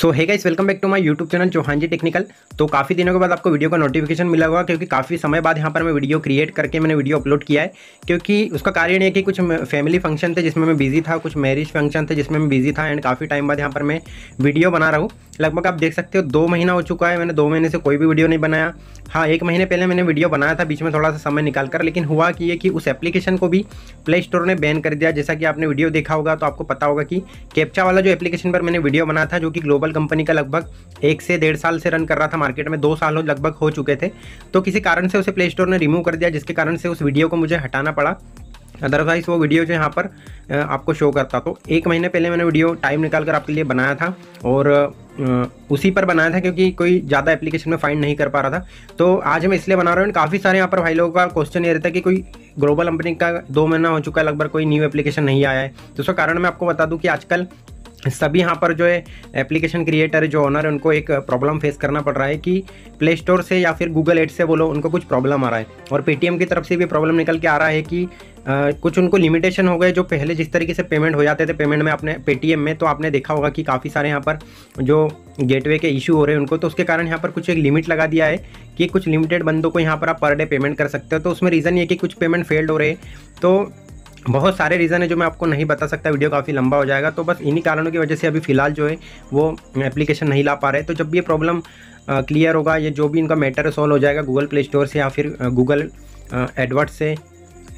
सो है guys welcome back to my YouTube channel Chauhan ji technical तो काफ़ी दिनों के बाद आपको वीडियो का नोटिफिकेशन मिला होगा क्योंकि काफ़ी समय बाद यहाँ पर मैं वीडियो क्रिएट करके मैंने वीडियो अपलोड किया है क्योंकि उसका कारण ये कि कुछ फैमिली फंक्शन थे जिसमें मैं बिजी था कुछ मैरिज फंक्शन थे जिसमें मैं बिजी था एंड काफ़ी टाइम बाद यहाँ पर मैं वीडियो बना रहा हूँ लगभग आप देख सकते हो दो महीना हो चुका है मैंने दो महीने से कोई भी वीडियो नहीं बनाया हाँ एक महीने पहले मैंने वीडियो बनाया था बीच में थोड़ा सा समय निकाल कर लेकिन हुआ कि ये कि उस एप्लीकेशन को भी प्ले स्टोर ने बैन कर दिया जैसा कि आपने वीडियो देखा होगा तो आपको पता होगा कि कैप्चा वाला जो एप्लीकेशन पर मैंने वीडियो बनाया था जो कि ग्लोबल कंपनी का लगभग एक से डेढ़ साल से रन कर रहा था मार्केट में दो साल हो लगभग हो चुके थे तो किसी कारण से उसे प्ले स्टोर ने रिमूव कर दिया जिसके कारण से उस वीडियो को मुझे हटाना पड़ा अदरवाइज वो वीडियो जो यहाँ पर आपको शो करता तो एक महीने पहले मैंने वीडियो टाइम निकाल कर आपके लिए बनाया था और उसी पर बनाया था क्योंकि कोई ज़्यादा एप्लीकेशन में फाइंड नहीं कर पा रहा था तो आज मैं इसलिए बना रहा हूँ काफ़ी सारे यहाँ पर भाई लोगों का क्वेश्चन ये रहता है कि कोई ग्लोबल कंपनी का दो महीना हो चुका है लगभग कोई न्यू एप्लीकेशन नहीं आया है तो उसका कारण मैं आपको बता दूँ कि आजकल सभी यहाँ पर जो है एप्लीकेशन क्रिएटर जो ऑनर है उनको एक प्रॉब्लम फेस करना पड़ रहा है कि प्ले स्टोर से या फिर गूगल एड से बोलो उनको कुछ प्रॉब्लम आ रहा है और पेटीएम की तरफ से भी प्रॉब्लम निकल के आ रहा है कि आ, कुछ उनको लिमिटेशन हो गए जो पहले जिस तरीके से पेमेंट हो जाते थे पेमेंट में आपने पेटीएम में तो आपने देखा होगा कि काफ़ी सारे यहाँ पर जो गेटवे के इशू हो रहे हैं उनको तो उसके कारण यहाँ पर कुछ एक लिमिट लगा दिया है कि कुछ लिमिटेड बंदों को यहाँ पर आप पर डे पेमेंट कर सकते हो तो उसमें रीज़न ये कि कुछ पेमेंट फेल्ड हो रहे हैं तो बहुत सारे रीज़न है जो मैं आपको नहीं बता सकता वीडियो काफ़ी लंबा हो जाएगा तो बस इन्हीं कारणों की वजह से अभी फ़िलहाल जो है वो एप्लीकेशन नहीं ला पा रहे तो जब भी ये प्रॉब्लम क्लियर होगा या जो भी इनका मैटर है सॉल्व हो जाएगा गूगल प्ले स्टोर से या फिर गूगल एडवर्ड से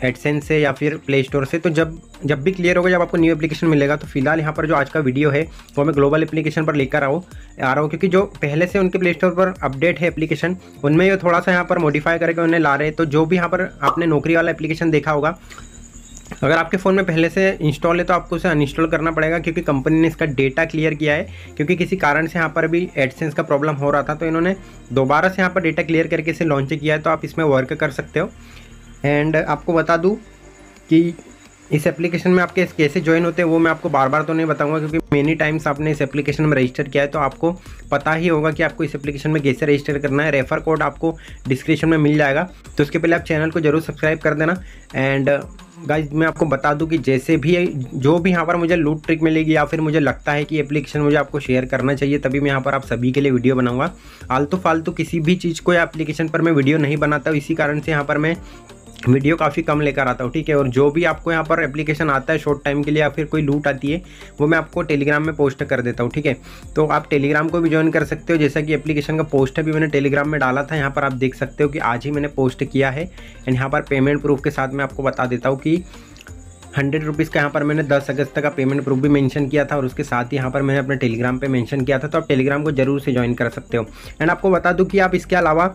एडसेंस से या फिर प्ले स्टोर से तो जब जब भी क्लियर होगा जब आपको न्यू एप्लीकेशन मिलेगा तो फिलहाल यहाँ पर जो आज का वीडियो है वो मैं ग्लोबल एप्लीकेशन पर लेकर आओ आ रहा हूँ क्योंकि जो पहले से उनके प्ले स्टोर पर अपडेट है एप्लीकेशन उनमें ये थोड़ा सा यहाँ पर मॉडिफाई करके उन्हें ला रहे तो जो भी यहाँ पर आपने नौकरी वाला एप्लीकेशन देखा होगा अगर आपके फ़ोन में पहले से इंस्टॉल है तो आपको उसे अनइंस्टॉल करना पड़ेगा क्योंकि कंपनी ने इसका डेटा क्लियर किया है क्योंकि किसी कारण से यहाँ पर भी एडसेंस का प्रॉब्लम हो रहा था तो इन्होंने दोबारा से यहाँ पर डेटा क्लियर करके इसे लॉन्च किया है तो आप इसमें वर्क कर सकते हो एंड आपको बता दूँ कि इस एप्लीकेशन में आपके कैसे ज्वाइन होते हैं वो मैं आपको बार बार तो नहीं बताऊंगा क्योंकि मेनी टाइम्स आपने इस एप्लीकेशन में रजिस्टर किया है तो आपको पता ही होगा कि आपको इस एप्लीकेशन में कैसे रजिस्टर करना है रेफर कोड आपको डिस्क्रिप्शन में मिल जाएगा तो उसके पहले आप चैनल को जरूर सब्सक्राइब कर देना एंड गाइज मैं आपको बता दूं कि जैसे भी जो भी यहाँ पर मुझे लूट ट्रिक मिलेगी या फिर मुझे लगता है कि एप्लीकेशन मुझे आपको शेयर करना चाहिए तभी मैं यहाँ पर आप सभी के लिए वीडियो बनाऊंगा आलतू फालतू किसी भी चीज़ को या एप्लीकेशन पर मैं वीडियो नहीं बनाता इसी कारण से यहाँ पर मैं वीडियो काफ़ी कम लेकर आता हूँ ठीक है और जो भी आपको यहाँ पर एप्लीकेशन आता है शॉर्ट टाइम के लिए या फिर कोई लूट आती है वो मैं आपको टेलीग्राम में पोस्ट कर देता हूँ ठीक है तो आप टेलीग्राम को भी ज्वाइन कर सकते हो जैसा कि एप्लीकेशन का पोस्ट भी मैंने टेलीग्राम में डाला था यहाँ पर आप देख सकते हो कि आज ही मैंने पोस्ट किया है एंड यहाँ पर पेमेंट प्रूफ के साथ मैं आपको बता देता हूँ कि हंड्रेड रुपीज़ का यहाँ पर मैंने दस अगस्त का पेमेंट प्रूफ भी मेंशन किया था और उसके साथ ही यहाँ पर मैंने अपने टेलीग्राम पे मेंशन किया था तो आप टेलीग्राम को जरूर से ज्वाइन कर सकते हो एंड आपको बता दूँ कि आप इसके अलावा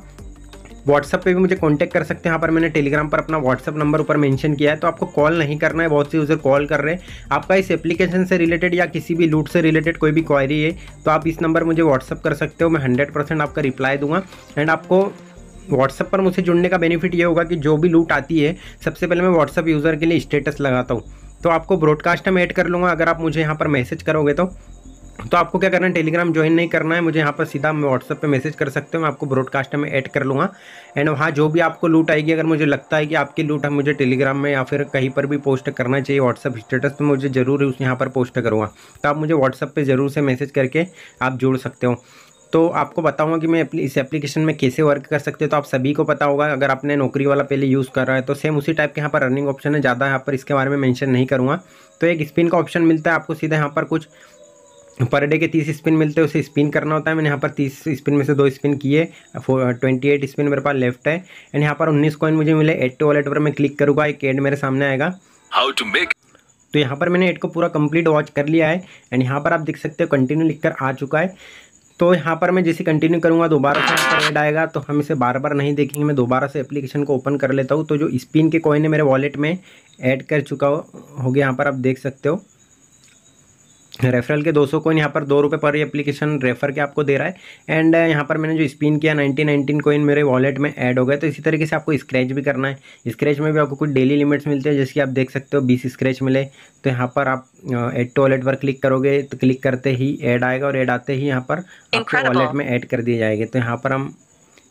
व्हाट्सअप पे भी मुझे कॉन्टैक्ट कर सकते हैं यहाँ पर मैंने टेलीग्राम पर अपना व्हाट्सअप नंबर ऊपर मेंशन किया है तो आपको कॉल नहीं करना है बहुत से यूज़र कॉल कर रहे हैं आपका इस एप्लीकेशन से रिलेटेड या किसी भी लूट से रिलेटेड कोई भी क्वारी है तो आप इस नंबर मुझे व्हाट्सअप कर सकते हो मैं हंड्रेड आपका रिप्लाई दूंगा एंड आपको व्हाट्सअप पर मुझे जुड़ने का बेनिफिट ये होगा कि जो भी लूट आती है सबसे पहले मैं व्हाट्सअप यूज़र के लिए स्टेटस लगाता हूँ तो आपको ब्रॉडकास्ट में ऐड कर लूँगा अगर आप मुझे यहाँ पर मैसेज करोगे तो तो आपको क्या करना है टेलीग्राम ज्वाइन नहीं करना है मुझे यहाँ पर सीधा व्हाट्सअप पे मैसेज कर सकते हो मैं आपको ब्रॉडकास्ट में ऐड कर लूँगा एंड वहाँ जो भी आपको लूट आएगी अगर मुझे लगता है कि आपकी लूट है मुझे टेलीग्राम में या फिर कहीं पर भी पोस्ट करना चाहिए व्हाट्सअप स्टेटस तो मुझे ज़रूर उस यहाँ पर पोस्ट करूँगा तो आप मुझे व्हाट्सअप पर ज़रूर से मैसेज करके आप जुड़ सकते हो तो आपको बताऊंगा कि मैं इस एप्लीकेशन में कैसे वर्क कर सकते हो तो आप सभी को पता होगा अगर आपने नौकरी वाला पहले यूज़ कर रहा है तो सेम उसी टाइप के यहाँ पर रनिंग ऑप्शन है ज़्यादा यहाँ पर इसके बारे में मेंशन नहीं करूँगा तो एक स्पिन का ऑप्शन मिलता है आपको सीधा यहाँ पर कुछ पर डे के तीस स्पिन मिलते हैं उसे स्पिन करना होता है मैंने यहाँ पर तीस स्पिन में से दो स्पिन किए ट्वेंटी एट स्पिन मेरे पास लेफ्ट है एंड यहाँ पर उन्नीस कॉइन मुझे मिले एड टू वॉलेट पर मैं क्लिक करूँगा एक एड मेरे सामने आएगा हाउ टू मेक तो यहाँ पर मैंने एड को पूरा कंप्लीट वॉच कर लिया है एंड यहाँ पर आप देख सकते हो कंटिन्यू लिख कर आ चुका है तो यहाँ पर मैं जैसे कंटिन्यू करूँगा दोबारा से यहाँ पर एड आएगा तो हम इसे बार बार नहीं देखेंगे मैं दोबारा से एप्लीकेशन को ओपन कर लेता हूँ तो जो स्पिन के कॉइन है मेरे वॉलेट में एड कर चुका हो गया यहाँ पर आप देख सकते हो रेफरल के 200 कोइन यहाँ पर दो रुपये पर एप्लीकेशन रेफर के आपको दे रहा है एंड uh, यहाँ पर मैंने जो स्पिन किया 1919 कोइन मेरे वॉलेट में ऐड हो गए तो इसी तरीके से आपको स्क्रैच भी करना है स्क्रैच में भी आपको कुछ डेली लिमिट्स मिलते हैं जैसे कि आप देख सकते हो 20 स्क्रैच मिले तो यहाँ पर आप एड टू वॉलेट पर क्लिक करोगे तो क्लिक करते ही ऐड आएगा और एड आते ही यहाँ पर आपके वॉलेट में ऐड कर दिए जाएंगे तो यहाँ पर हम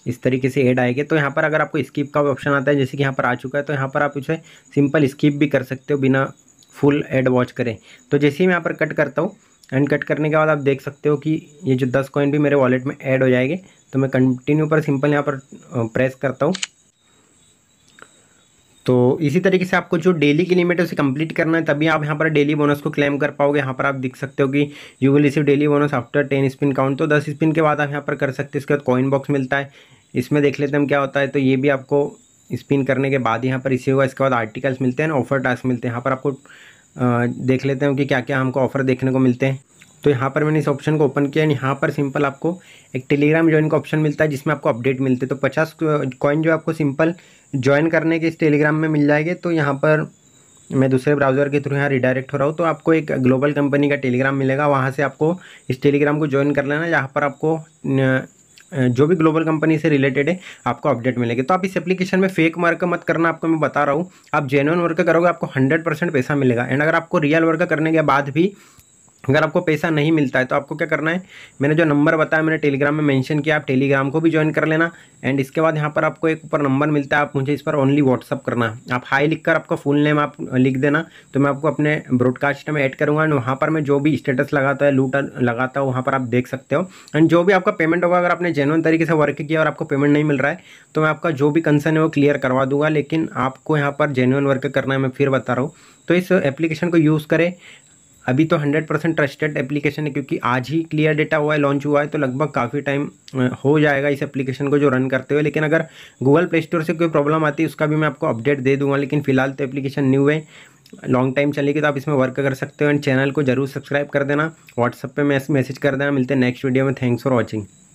इस तरीके से ऐड आएंगे तो यहाँ पर अगर आपको स्किप का ऑप्शन आता है जैसे कि यहाँ पर आ चुका है तो यहाँ पर आप इसे सिंपल स्किप भी कर सकते हो बिना फुल एड वॉच करें तो जैसे ही मैं यहाँ पर कट करता हूँ एंड कट करने के बाद आप देख सकते हो कि ये जो दस कॉइन भी मेरे वॉलेट में ऐड हो जाएंगे तो मैं कंटिन्यू पर सिंपल यहाँ पर प्रेस करता हूँ तो इसी तरीके से आपको जो डेली की लिमिट है उसे कंप्लीट करना है तभी आप यहाँ पर डेली बोनस को क्लेम कर पाओगे यहाँ पर आप देख सकते हो कि you will receive daily bonus after ten spin count तो दस स्पिन के बाद आप यहाँ पर कर सकते हो इसके बाद कॉइन बॉक्स मिलता है इसमें देख लेते हैं क्या होता है तो ये भी आपको स्पिन करने के बाद यहाँ पर इसे हुआ इसके बाद आर्टिकल्स मिलते हैं ऑफर टास्क मिलते हैं यहाँ पर आपको देख लेते हैं कि क्या क्या हमको ऑफर देखने को मिलते हैं तो यहाँ पर मैंने इस ऑप्शन को ओपन किया एंड यहाँ पर सिंपल आपको एक टेलीग्राम ज्वाइन का ऑप्शन मिलता है जिसमें आपको अपडेट मिलते हैं तो पचास कॉइन जो आपको सिंपल ज्वाइन करने के इस टेलीग्राम में मिल जाएंगे तो यहाँ पर मैं दूसरे ब्राउज़र के थ्रू यहाँ रिडायरेक्ट हो रहा हूँ तो आपको एक ग्लोबल कंपनी का टेलीग्राम मिलेगा वहाँ से आपको इस टेलीग्राम को ज्वाइन कर लेना यहाँ पर आपको जो भी ग्लोबल कंपनी से रिलेटेड है आपको अपडेट मिलेगी तो आप इस एप्लीकेशन में फेक वर्क मत करना आपको मैं बता रहा हूँ आप जेनुअन वर्क करोगे आपको हंड्रेड परसेंट पैसा मिलेगा एंड अगर आपको रियल वर्क करने के बाद भी अगर आपको पैसा नहीं मिलता है तो आपको क्या करना है मैंने जो नंबर बताया मैंने टेलीग्राम में मेंशन किया आप टेलीग्राम को भी ज्वाइन कर लेना एंड इसके बाद यहाँ पर आपको एक ऊपर नंबर मिलता है आप मुझे इस पर ओनली व्हाट्सअप करना आप हाई लिखकर आपका फुल नेम आप लिख देना तो मैं आपको अपने ब्रॉडकास्ट में ऐड करूँगा एंड वहाँ पर मैं जो भी स्टेटस लगाता है लूट लगाता हूँ वहाँ पर आप देख सकते हो एंड जो भी आपका पेमेंट होगा अगर आपने जेनुअन तरीके से वर्क किया और आपको पेमेंट नहीं मिल रहा है तो मैं आपका जो भी कंसर्न है वो क्लियर करवा दूंगा लेकिन आपको यहाँ पर जेनुअन वर्क करना है मैं फिर बता रहा हूँ तो इस एप्लीकेशन को यूज़ करें अभी तो हंड्रेड परसेंट ट्रस्टेड एप्लीकेशन है क्योंकि आज ही क्लियर डेटा हुआ है लॉन्च हुआ है तो लगभग काफ़ी टाइम हो जाएगा इस एप्लीकेशन को जो रन करते हुए लेकिन अगर गूगल प्ले स्टोर से कोई प्रॉब्लम आती है उसका भी मैं आपको अपडेट दे दूंगा लेकिन फिलहाल तो एप्लीकेशन न्यू है लॉन्ग टाइम चलेगी तो आप इसमें वर्क कर सकते हो एंड चैनल को जरूर सब्सक्राइब कर देना व्हाट्सअप पर मैसेज कर देना मिलते हैं नेक्स्ट वीडियो में थैंक्स फॉर वॉचिंग